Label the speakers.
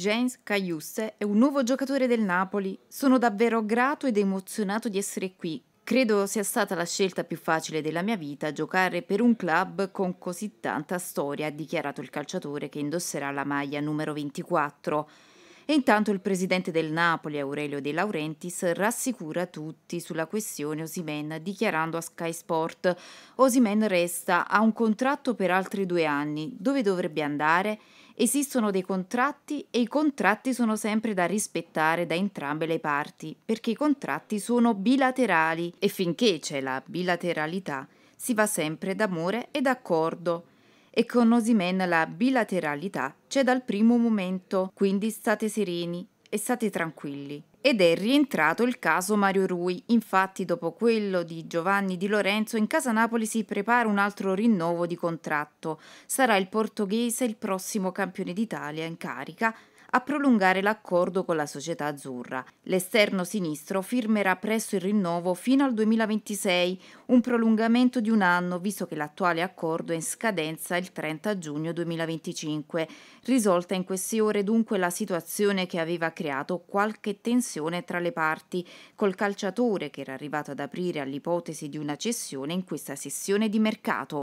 Speaker 1: James Caiusse è un nuovo giocatore del Napoli. Sono davvero grato ed emozionato di essere qui. Credo sia stata la scelta più facile della mia vita giocare per un club con così tanta storia, ha dichiarato il calciatore che indosserà la maglia numero 24. E intanto il presidente del Napoli, Aurelio De Laurentiis, rassicura tutti sulla questione Osimen, dichiarando a Sky Sport: Osimen resta, ha un contratto per altri due anni. Dove dovrebbe andare? Esistono dei contratti e i contratti sono sempre da rispettare da entrambe le parti, perché i contratti sono bilaterali e finché c'è la bilateralità si va sempre d'amore e d'accordo. E con Osimen la bilateralità c'è dal primo momento, quindi state sereni e state tranquilli. Ed è rientrato il caso Mario Rui. Infatti, dopo quello di Giovanni Di Lorenzo, in casa Napoli si prepara un altro rinnovo di contratto. Sarà il portoghese il prossimo campione d'Italia in carica a prolungare l'accordo con la società azzurra. L'esterno sinistro firmerà presso il rinnovo fino al 2026, un prolungamento di un anno visto che l'attuale accordo è in scadenza il 30 giugno 2025. Risolta in queste ore dunque la situazione che aveva creato qualche tensione tra le parti, col calciatore che era arrivato ad aprire all'ipotesi di una cessione in questa sessione di mercato.